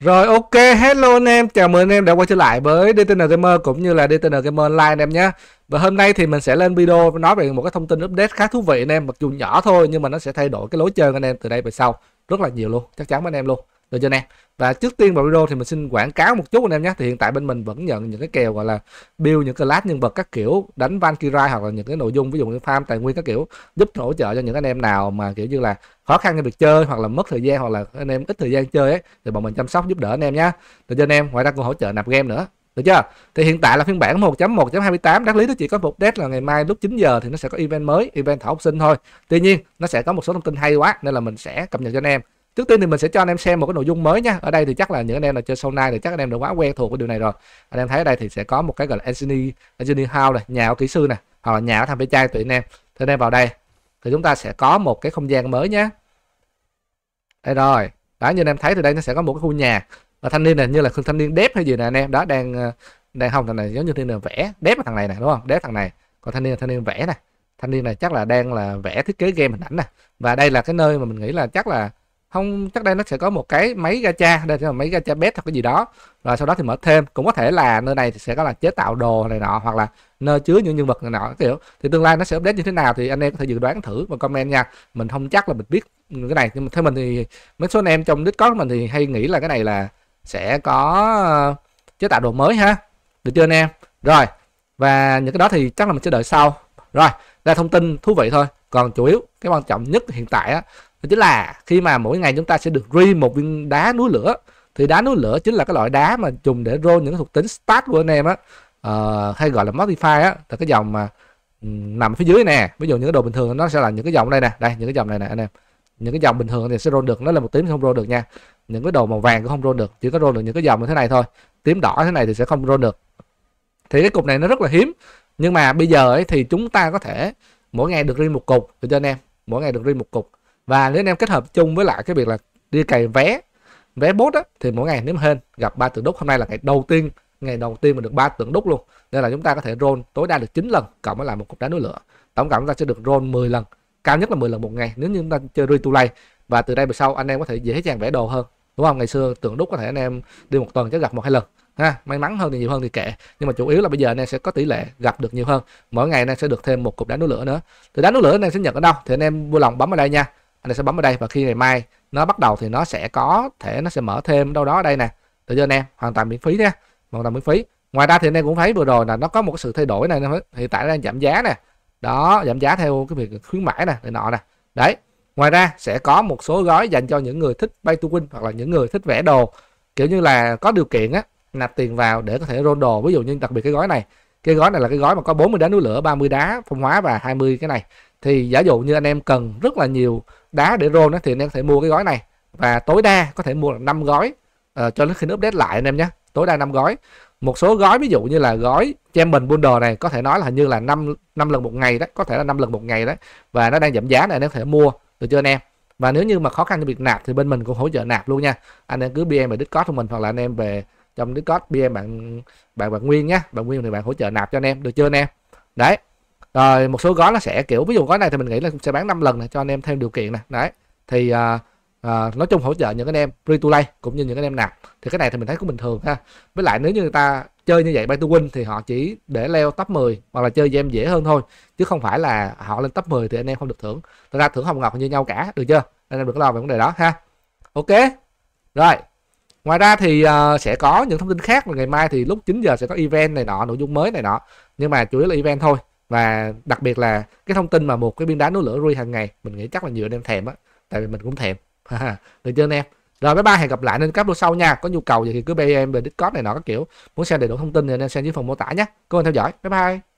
Rồi ok, hello anh em, chào mừng anh em đã quay trở lại với DTN Gamer cũng như là DTN Gamer Online anh em nhé Và hôm nay thì mình sẽ lên video nói về một cái thông tin update khá thú vị anh em Mặc dù nhỏ thôi nhưng mà nó sẽ thay đổi cái lối chơi anh em từ đây về sau Rất là nhiều luôn, chắc chắn anh em luôn được chưa nè và trước tiên vào video thì mình xin quảng cáo một chút anh em nhé thì hiện tại bên mình vẫn nhận những cái kèo gọi là build những lát nhân vật các kiểu đánh Valkyrie hoặc là những cái nội dung ví dụ như farm tài nguyên các kiểu giúp hỗ trợ cho những anh em nào mà kiểu như là khó khăn trong việc chơi hoặc là mất thời gian hoặc là anh em ít thời gian chơi ấy thì bọn mình chăm sóc giúp đỡ anh em nhé được chưa anh em ngoài ra còn hỗ trợ nạp game nữa được chưa? Thì hiện tại là phiên bản 1.1.28 đáng lý nó chỉ có một update là ngày mai lúc 9 giờ thì nó sẽ có event mới, event thảo học sinh thôi. Tuy nhiên, nó sẽ có một số thông tin hay quá nên là mình sẽ cập nhật cho anh em trước tiên thì mình sẽ cho anh em xem một cái nội dung mới nha ở đây thì chắc là những anh em là chơi sau nay thì chắc anh em đã quá quen thuộc cái điều này rồi anh em thấy ở đây thì sẽ có một cái gọi là engineer engineer house này nhà của kỹ sư này hoặc là nhà của thằng bé trai tụi anh em thì anh em vào đây thì chúng ta sẽ có một cái không gian mới nhé đây rồi đó như anh em thấy thì đây nó sẽ có một cái khu nhà và thanh niên này như là thanh niên đép hay gì nè anh em đó đang ờ, đang không thằng này giống như thanh niên vẽ đép thằng này nè đúng không đép thằng này còn thanh niên là thanh niên vẽ này thanh niên này chắc là đang là vẽ thiết kế game hình ảnh nè và đây là cái nơi mà mình nghĩ là chắc là không chắc đây nó sẽ có một cái máy gacha đây là máy gacha bet hoặc cái gì đó rồi sau đó thì mở thêm cũng có thể là nơi này thì sẽ có là chế tạo đồ này nọ hoặc là nơi chứa những nhân vật này nọ kiểu thì tương lai nó sẽ update như thế nào thì anh em có thể dự đoán thử và comment nha mình không chắc là mình biết cái này nhưng mà theo mình thì mấy số anh em trong discord mình thì hay nghĩ là cái này là sẽ có ờ, chế tạo đồ mới ha được chưa anh em rồi và những cái đó thì chắc là mình sẽ đợi sau rồi đây là thông tin thú vị thôi còn chủ yếu cái quan trọng nhất hiện tại á đó là khi mà mỗi ngày chúng ta sẽ được ri một viên đá núi lửa thì đá núi lửa chính là cái loại đá mà dùng để roll những thuộc tính start của anh em á uh, hay gọi là modify á là cái dòng mà nằm phía dưới nè ví dụ những cái đồ bình thường nó sẽ là những cái dòng đây nè đây những cái dòng này nè anh em những cái dòng bình thường thì sẽ roll được nó là một tím không roll được nha những cái đồ màu vàng cũng không roll được chỉ có roll được những cái dòng như thế này thôi tím đỏ thế này thì sẽ không roll được thì cái cục này nó rất là hiếm nhưng mà bây giờ ấy thì chúng ta có thể mỗi ngày được riêng một cục được cho anh em mỗi ngày được riêng một cục và nếu anh em kết hợp chung với lại cái việc là đi cày vé vé bốt á thì mỗi ngày nếu hên gặp ba tượng đúc hôm nay là ngày đầu tiên ngày đầu tiên mà được ba tượng đúc luôn nên là chúng ta có thể roll tối đa được 9 lần cộng với lại một cục đá núi lửa tổng cộng chúng ta sẽ được roll 10 lần cao nhất là 10 lần một ngày nếu như chúng ta chơi retulay và từ đây về sau anh em có thể dễ dàng vẽ đồ hơn đúng không ngày xưa tượng đúc có thể anh em đi một tuần chứ gặp một hai lần ha may mắn hơn thì nhiều hơn thì kệ nhưng mà chủ yếu là bây giờ anh em sẽ có tỷ lệ gặp được nhiều hơn mỗi ngày anh em sẽ được thêm một cục đá núi lửa nữa từ đá núi lửa anh em sẽ nhận ở đâu thì anh em vui lòng bấm ở đây nha anh em sẽ bấm vào đây và khi ngày mai nó bắt đầu thì nó sẽ có thể nó sẽ mở thêm đâu đó đây nè tự chưa anh em hoàn toàn miễn phí nhé hoàn toàn miễn phí ngoài ra thì anh em cũng thấy vừa rồi là nó có một sự thay đổi này hiện tại đang giảm giá nè đó giảm giá theo cái việc khuyến mãi nè này nọ nè đấy ngoài ra sẽ có một số gói dành cho những người thích bay to win hoặc là những người thích vẽ đồ kiểu như là có điều kiện á nạp tiền vào để có thể roll đồ ví dụ như đặc biệt cái gói này cái gói này là cái gói mà có 40 đá núi lửa 30 đá phong hóa và 20 cái này thì giả dụ như anh em cần rất là nhiều đá để roll thì anh em có thể mua cái gói này và tối đa có thể mua 5 gói uh, cho đến khi nó update lại anh em nhé tối đa 5 gói một số gói ví dụ như là gói Champion Bundle này có thể nói là hình như là 5, 5 lần một ngày đó có thể là 5 lần một ngày đấy và nó đang giảm giá này anh có thể mua được chưa anh em và nếu như mà khó khăn cho việc nạp thì bên mình cũng hỗ trợ nạp luôn nha anh em cứ PM về Discord của mình hoặc là anh em về trong Discord PM bạn bạn bạn Nguyên nhé bạn Nguyên thì bạn hỗ trợ nạp cho anh em được chưa anh em đấy rồi một số gói nó sẽ kiểu ví dụ gói này thì mình nghĩ là sẽ bán 5 lần này cho anh em thêm điều kiện này đấy thì à, à, nói chung hỗ trợ những anh em free to play cũng như những anh em nạp thì cái này thì mình thấy cũng bình thường ha với lại nếu như người ta chơi như vậy bay to win thì họ chỉ để leo top 10 hoặc là chơi game dễ hơn thôi chứ không phải là họ lên top 10 thì anh em không được thưởng thật ra thưởng hồng ngọc như nhau cả được chưa anh em đừng có lo về vấn đề đó ha ok rồi ngoài ra thì uh, sẽ có những thông tin khác ngày mai thì lúc 9 giờ sẽ có event này nọ nội dung mới này nọ nhưng mà chủ yếu là event thôi và đặc biệt là cái thông tin mà một cái biên đá núi lửa rui hàng ngày mình nghĩ chắc là nhiều anh em thèm á tại vì mình cũng thèm được chưa anh em rồi bye bye hẹn gặp lại nên các video sau nha có nhu cầu gì thì cứ bay em về discord này nọ các kiểu muốn xem đầy đủ thông tin thì anh em xem dưới phần mô tả nhé cảm ơn theo dõi bye bye